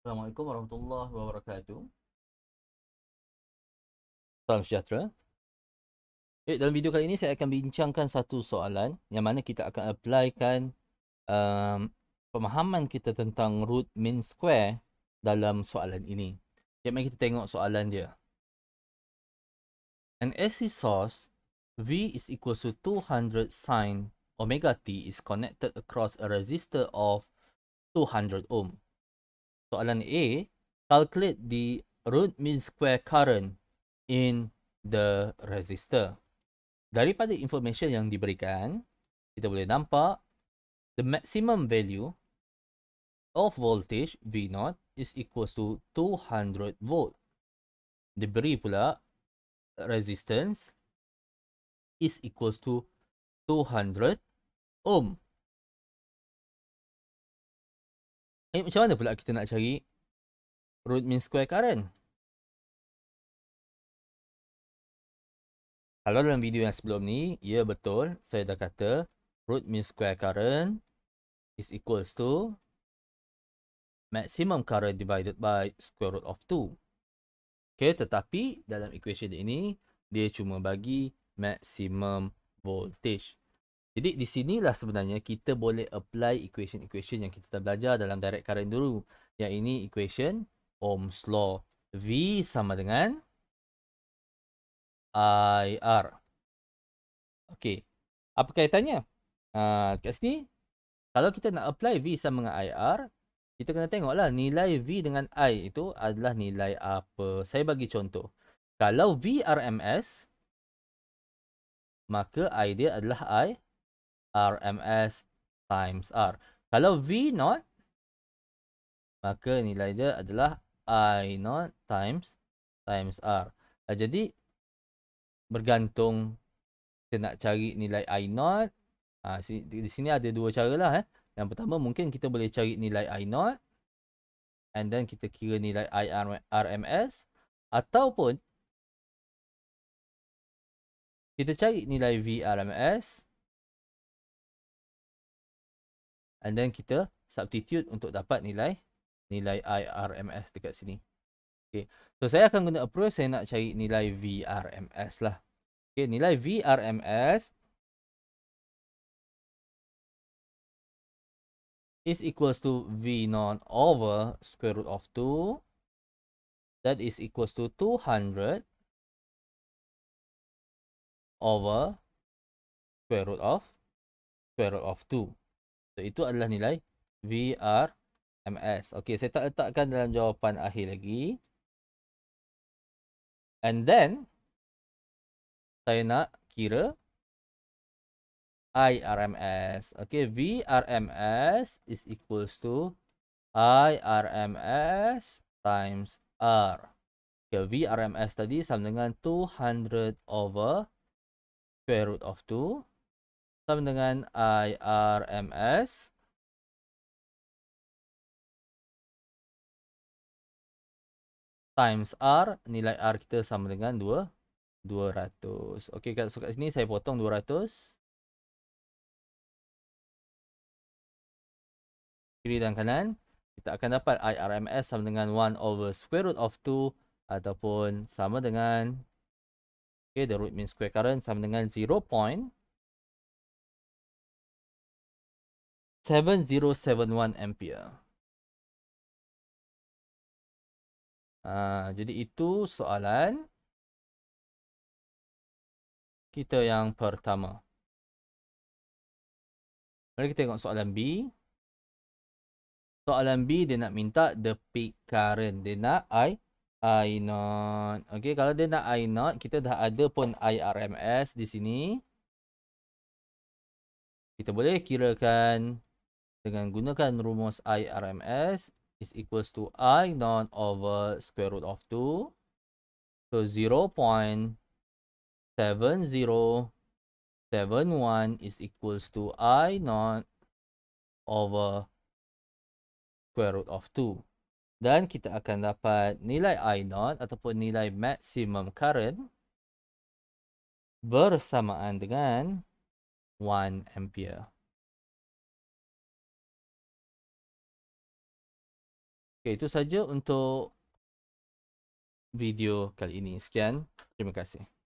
Assalamualaikum warahmatullahi wabarakatuh. Salam sejahtera. Eh, dalam video kali ini saya akan bincangkan satu soalan yang mana kita akan applykan um, pemahaman kita tentang root mean square dalam soalan ini. Jom mari kita tengok soalan dia. An AC source V is equal to 200 sine omega t is connected across a resistor of 200 ohm. Soalan A, calculate the root mean square current in the resistor. Daripada information yang diberikan, kita boleh nampak the maximum value of voltage V0 is equals to 200 volt. Diberi pula resistance is equals to 200 ohm. Eh, macam mana pula kita nak cari root mean square current? Kalau dalam video yang sebelum ni, ya betul, saya dah kata root mean square current is equals to maximum current divided by square root of 2. Okay, tetapi dalam equation ini, dia cuma bagi maximum voltage. Jadi di sinilah sebenarnya kita boleh apply equation-equation yang kita telah belajar dalam direct current dulu. Yang ini equation Ohm's law V sama dengan IR. Okey. Apa kaitannya? Ah uh, kat sini kalau kita nak apply V sama dengan IR, kita kena tengoklah nilai V dengan I itu adalah nilai apa. Saya bagi contoh. Kalau V RMS maka I dia adalah I RMS times R. Kalau V not, maka nilai dia adalah I not times times R. Jadi, bergantung kita nak cari nilai I naught. Di sini ada dua cara lah. Eh. Yang pertama, mungkin kita boleh cari nilai I not, And then kita kira nilai I RMS. Ataupun, kita cari nilai V RMS. and then kita substitute untuk dapat nilai nilai IRMS dekat sini. Okay. So saya akan guna approach saya nak cari nilai VRMS lah. Okay, nilai VRMS is equals to V non over square root of 2 that is equals to 200 over square root of square root of 2. So itu adalah nilai VRMS. Okey, saya tak letakkan dalam jawapan akhir lagi. And then saya nak kira IRMS. Okey, VRMS is equals to IRMS times R. Okay, VRMS tadi sama dengan 200 over square root of 2 sama dengan IRMS times R nilai R kita sama dengan 2 200. Okey kat so kat sini saya potong 200. Kiri dan kanan kita akan dapat IRMS sama dengan 1 over square root of 2 ataupun sama dengan okey the root mean square current sama dengan 0. 7071 ampere. Ha, jadi itu soalan kita yang pertama. Mari kita tengok soalan B. Soalan B dia nak minta the peak current. Dia nak I, I not. Okay, kalau dia nak I not, kita dah ada pun I RMS di sini. Kita boleh kirakan dengan gunakan rumus I RMS is equals to I naught over square root of 2. So 0.7071 is equals to I naught over square root of 2. Dan kita akan dapat nilai I naught ataupun nilai maximum current bersamaan dengan 1 ampere. Okay, itu saja untuk video kali ini. Sekian. Terima kasih.